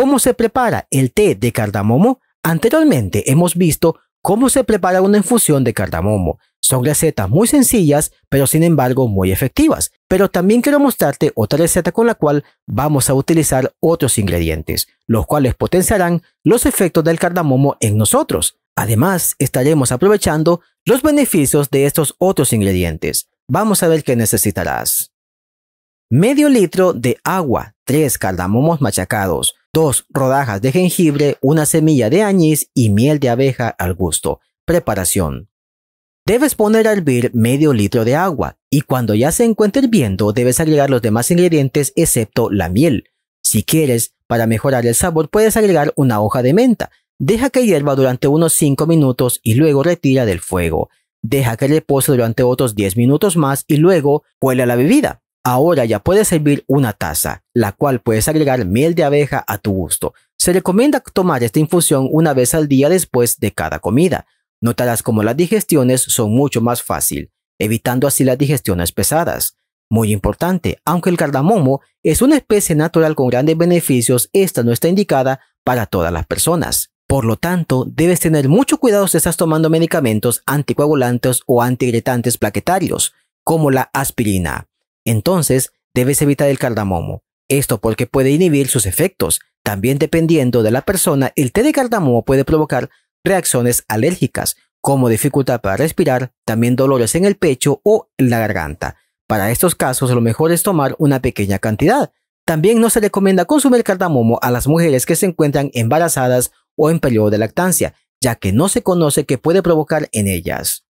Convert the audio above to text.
¿Cómo se prepara el té de cardamomo? Anteriormente hemos visto cómo se prepara una infusión de cardamomo. Son recetas muy sencillas, pero sin embargo muy efectivas. Pero también quiero mostrarte otra receta con la cual vamos a utilizar otros ingredientes, los cuales potenciarán los efectos del cardamomo en nosotros. Además, estaremos aprovechando los beneficios de estos otros ingredientes. Vamos a ver qué necesitarás. Medio litro de agua, 3 cardamomos machacados, Dos rodajas de jengibre, una semilla de anís y miel de abeja al gusto. Preparación. Debes poner a hervir medio litro de agua y cuando ya se encuentre hirviendo debes agregar los demás ingredientes excepto la miel. Si quieres, para mejorar el sabor puedes agregar una hoja de menta. Deja que hierva durante unos 5 minutos y luego retira del fuego. Deja que repose durante otros 10 minutos más y luego cuela la bebida. Ahora ya puedes servir una taza, la cual puedes agregar miel de abeja a tu gusto. Se recomienda tomar esta infusión una vez al día después de cada comida. Notarás como las digestiones son mucho más fácil, evitando así las digestiones pesadas. Muy importante, aunque el cardamomo es una especie natural con grandes beneficios, esta no está indicada para todas las personas. Por lo tanto, debes tener mucho cuidado si estás tomando medicamentos anticoagulantes o antiagregantes plaquetarios, como la aspirina, entonces, debes evitar el cardamomo. Esto porque puede inhibir sus efectos. También dependiendo de la persona, el té de cardamomo puede provocar reacciones alérgicas, como dificultad para respirar, también dolores en el pecho o en la garganta. Para estos casos, lo mejor es tomar una pequeña cantidad. También no se recomienda consumir cardamomo a las mujeres que se encuentran embarazadas o en periodo de lactancia, ya que no se conoce que puede provocar en ellas.